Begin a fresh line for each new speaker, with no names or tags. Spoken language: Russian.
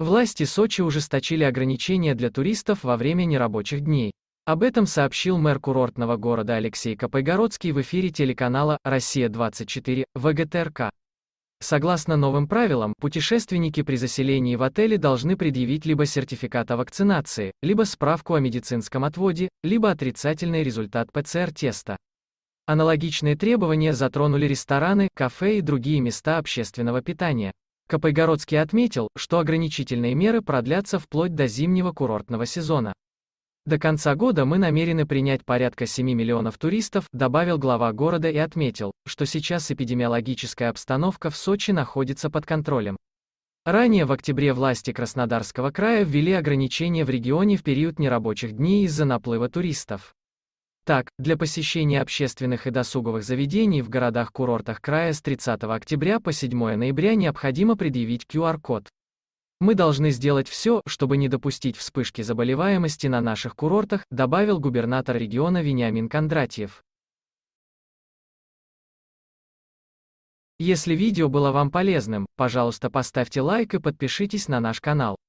Власти Сочи ужесточили ограничения для туристов во время нерабочих дней. Об этом сообщил мэр курортного города Алексей Копойгородский в эфире телеканала «Россия-24» ВГТРК. Согласно новым правилам, путешественники при заселении в отеле должны предъявить либо сертификат о вакцинации, либо справку о медицинском отводе, либо отрицательный результат ПЦР-теста. Аналогичные требования затронули рестораны, кафе и другие места общественного питания. Копайгородский отметил, что ограничительные меры продлятся вплоть до зимнего курортного сезона. До конца года мы намерены принять порядка 7 миллионов туристов, добавил глава города и отметил, что сейчас эпидемиологическая обстановка в Сочи находится под контролем. Ранее в октябре власти Краснодарского края ввели ограничения в регионе в период нерабочих дней из-за наплыва туристов. Так, для посещения общественных и досуговых заведений в городах-курортах края с 30 октября по 7 ноября необходимо предъявить QR-код. Мы должны сделать все, чтобы не допустить вспышки заболеваемости на наших курортах, добавил губернатор региона Вениамин Кондратьев. Если видео было вам полезным, пожалуйста поставьте лайк и подпишитесь на наш канал.